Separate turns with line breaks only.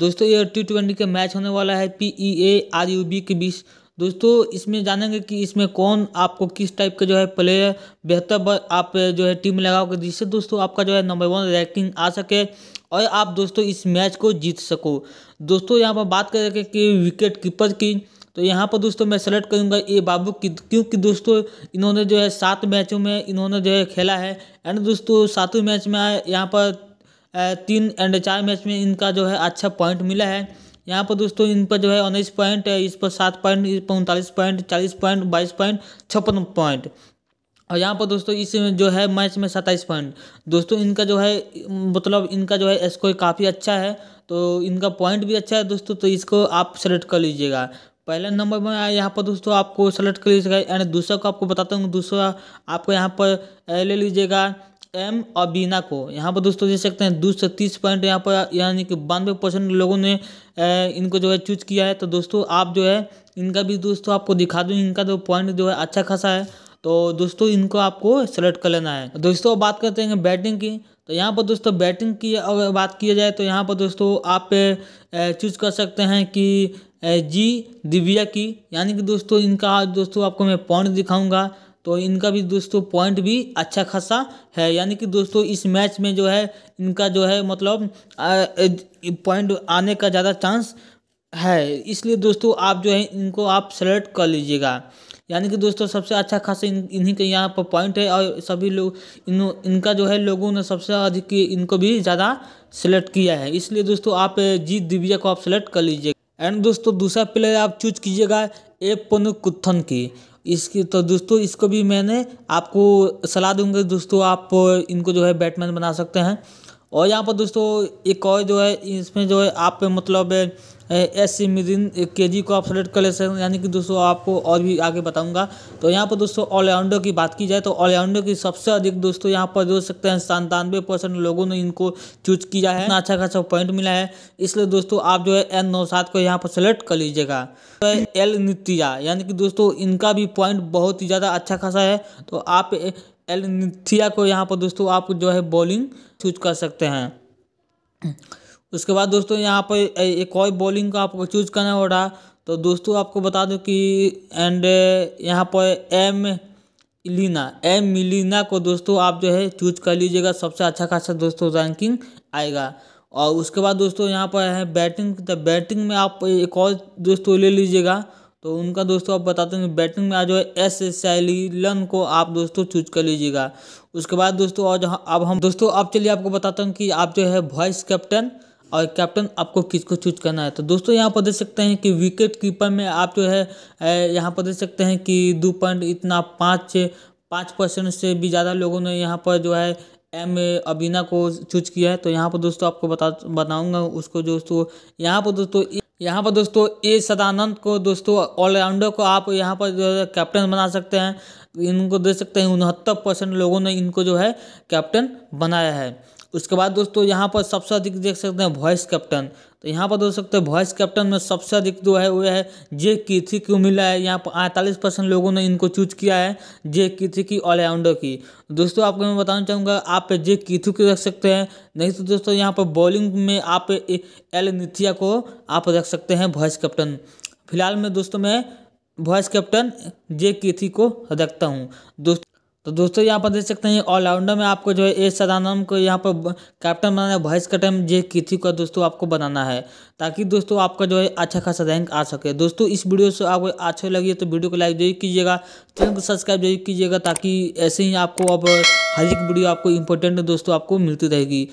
दोस्तों ये T twenty का मैच होने वाला है P E A R U B के बीच दोस्तों इसमें जानेंगे कि इसमें कौन आपको किस टाइप का जो है प्लेयर बेहतर आप जो है टीम लगाओगे जिससे दोस्तों आपका जो है नंबर वन रैंकिंग आ सके और आप दोस्तों इस मैच को जीत सको दोस्तों यहाँ पर बात करेंगे कि विकेट कीपर की तो यहाँ पर दोस्तों मैं सेलेक्ट करूँगा ए बाबू की क्योंकि दोस्तों इन्होंने जो है सात मैचों में इन्होंने जो है खेला है एंड दोस्तों सातवें मैच में यहाँ पर तीन एंड चार मैच में इनका जो है अच्छा पॉइंट मिला है यहाँ पर दोस्तों इन पर जो है उन्नीस पॉइंट इस पर सात पॉइंट इस पर उनतालीस पॉइंट चालीस पॉइंट बाईस पॉइंट छप्पन पॉइंट और यहाँ पर दोस्तों इस जो है मैच में सत्ताईस पॉइंट दोस्तों इनका जो है मतलब इनका जो है स्कोर काफ़ी अच्छा है तो इनका पॉइंट भी अच्छा है दोस्तों तो इसको आप सेलेक्ट कर लीजिएगा पहला नंबर में यहाँ पर दोस्तों आपको सेलेक्ट कर लीजिएगा एंड दूसरा को आपको बताता हूँ दूसरा आपको यहाँ पर ले लीजिएगा एम अबीना को यहाँ पर दोस्तों देख सकते हैं दो सौ तीस पॉइंट यहाँ पर यानी कि बानवे परसेंट लोगों ने इनको जो है चूज किया है तो दोस्तों आप जो है इनका भी दोस्तों आपको दिखा दूँ इनका जो तो पॉइंट जो है अच्छा खासा है तो दोस्तों इनको आपको सेलेक्ट कर लेना है दोस्तों बात करते हैं बैटिंग की तो यहाँ पर दोस्तों बैटिंग की अगर बात किया जाए तो यहाँ पर दोस्तों आप चूज कर सकते हैं कि जी दिव्या की यानी कि दोस्तों इनका दोस्तों आपको मैं पॉइंट दिखाऊंगा तो इनका भी दोस्तों पॉइंट भी अच्छा खासा है यानी कि दोस्तों इस मैच में जो है इनका जो है मतलब पॉइंट आने का ज़्यादा चांस है इसलिए दोस्तों आप जो है इनको आप सेलेक्ट कर लीजिएगा यानी कि दोस्तों सबसे अच्छा खासा इन इन्हीं के यहाँ पर पॉइंट है और सभी लोग इन इनका जो है लोगों ने सबसे अधिक इनको भी ज़्यादा सेलेक्ट किया है इसलिए दोस्तों आप जीत दिव्या को आप सेलेक्ट कर लीजिएगा एंड दोस्तों दूसरा प्लेयर आप चूज कीजिएगा ए कुत्थन की इसकी तो दोस्तों इसको भी मैंने आपको सलाह दूंगा दोस्तों आप इनको जो है बैटमैन बना सकते हैं और यहाँ पर दोस्तों एक और जो है इसमें जो है आप मतलब एस सी मिदिन के जी को आप सेलेक्ट कर ले सकते हैं यानी कि दोस्तों आपको और भी आगे बताऊंगा तो यहाँ पर दोस्तों ऑलराउंडर की बात की जाए तो ऑलराउंडर की सबसे अधिक दोस्तों यहाँ पर जो सकते हैं संतानवे परसेंट लोगों ने इनको चूज किया है अच्छा खासा पॉइंट मिला है इसलिए दोस्तों आप जो है एन नौसाद को यहाँ पर सेलेक्ट कर लीजिएगा तो एल नितिया यानी कि दोस्तों इनका भी पॉइंट बहुत ही ज़्यादा अच्छा खासा है तो आप एल निथिया को यहाँ पर दोस्तों आप जो है बॉलिंग चूज कर सकते हैं उसके बाद दोस्तों यहाँ पर एक और बॉलिंग का आपको चूज करना हो रहा तो दोस्तों आपको बता दूँ कि एंड यहाँ पर एम लीना एम मिलीना को दोस्तों आप जो है चूज कर लीजिएगा सबसे अच्छा खासा दोस्तों रैंकिंग आएगा और उसके बाद दोस्तों यहाँ पर है बैटिंग तो बैटिंग में आप एक और दोस्तों ले लीजिएगा तो उनका दोस्तों आप बताते हैं बैटिंग में आज जो है एस सैलीलन को आप दोस्तों चूज कर लीजिएगा उसके बाद दोस्तों और अब हम दोस्तों अब चलिए आपको बताता हूँ कि आप जो है वॉइस कैप्टन और कैप्टन आपको किसको चूज करना है तो दोस्तों यहाँ पर देख सकते हैं कि विकेट कीपर में आप जो है यहाँ पर देख सकते हैं कि दो पॉइंट इतना पाँच पाँच परसेंट से भी ज़्यादा लोगों ने यहाँ पर जो है एम अबीना को चूज किया है तो यहाँ पर दोस्तों आपको बता बताऊँगा उसको दोस्तों यहाँ पर दोस्तों यहाँ पर दोस्तों ए सदानंद को दोस्तों ऑलराउंडर को आप यहाँ पर जो है कैप्टन बना सकते हैं इनको देख सकते हैं उनहत्तर परसेंट लोगों ने इनको जो है कैप्टन बनाया है उसके बाद दोस्तों यहाँ पर सबसे अधिक देख सकते हैं वॉइस कैप्टन तो यहाँ पर देख सकते हैं वॉइस कैप्टन में सबसे अधिक जो है वो है जे कीर्थी को मिला है यहाँ पर अड़तालीस परसेंट लोगों ने इनको चूज किया है जे कीर्थी की ऑलराउंडर की दोस्तों आपको मैं बताना चाहूँगा आप जे कीथू को रख सकते हैं नहीं तो दोस्तों यहाँ पर बॉलिंग में आप एल नीथिया को आप रख सकते हैं वॉइस कैप्टन फिलहाल में दोस्तों में वॉइस कैप्टन जे कीथी को रखता हूँ दोस्तों तो दोस्तों यहाँ पर देख सकते हैं ऑलराउंडर में आपको जो है ए सदानंद को यहाँ पर कैप्टन बनाना है वाइस कैप्टन जे किथी का दोस्तों आपको बनाना है ताकि दोस्तों आपका जो है अच्छा खासा रैंक आ सके दोस्तों इस वीडियो से आपको अच्छा लगे तो वीडियो को लाइक जरूर कीजिएगा चैनल को सब्सक्राइब जरूर कीजिएगा ताकि ऐसे ही आपको अब हर एक वीडियो आपको इंपॉर्टेंट दोस्तों आपको मिलती रहेगी